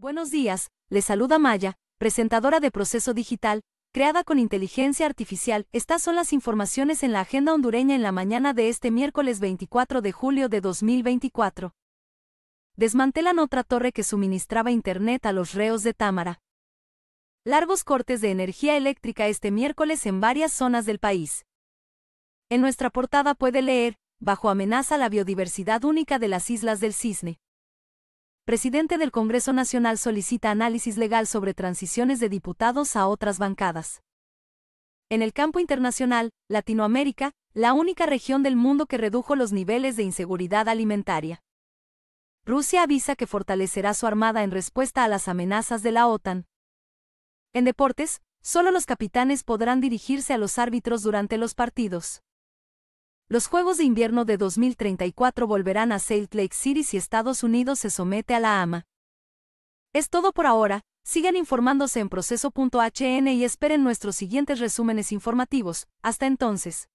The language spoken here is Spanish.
Buenos días, les saluda Maya, presentadora de Proceso Digital, creada con inteligencia artificial. Estas son las informaciones en la agenda hondureña en la mañana de este miércoles 24 de julio de 2024. Desmantelan otra torre que suministraba Internet a los reos de Támara. Largos cortes de energía eléctrica este miércoles en varias zonas del país. En nuestra portada puede leer, bajo amenaza la biodiversidad única de las Islas del Cisne presidente del Congreso Nacional solicita análisis legal sobre transiciones de diputados a otras bancadas. En el campo internacional, Latinoamérica, la única región del mundo que redujo los niveles de inseguridad alimentaria. Rusia avisa que fortalecerá su armada en respuesta a las amenazas de la OTAN. En deportes, solo los capitanes podrán dirigirse a los árbitros durante los partidos. Los Juegos de Invierno de 2034 volverán a Salt Lake City si Estados Unidos se somete a la AMA. Es todo por ahora, sigan informándose en proceso.hn y esperen nuestros siguientes resúmenes informativos. Hasta entonces.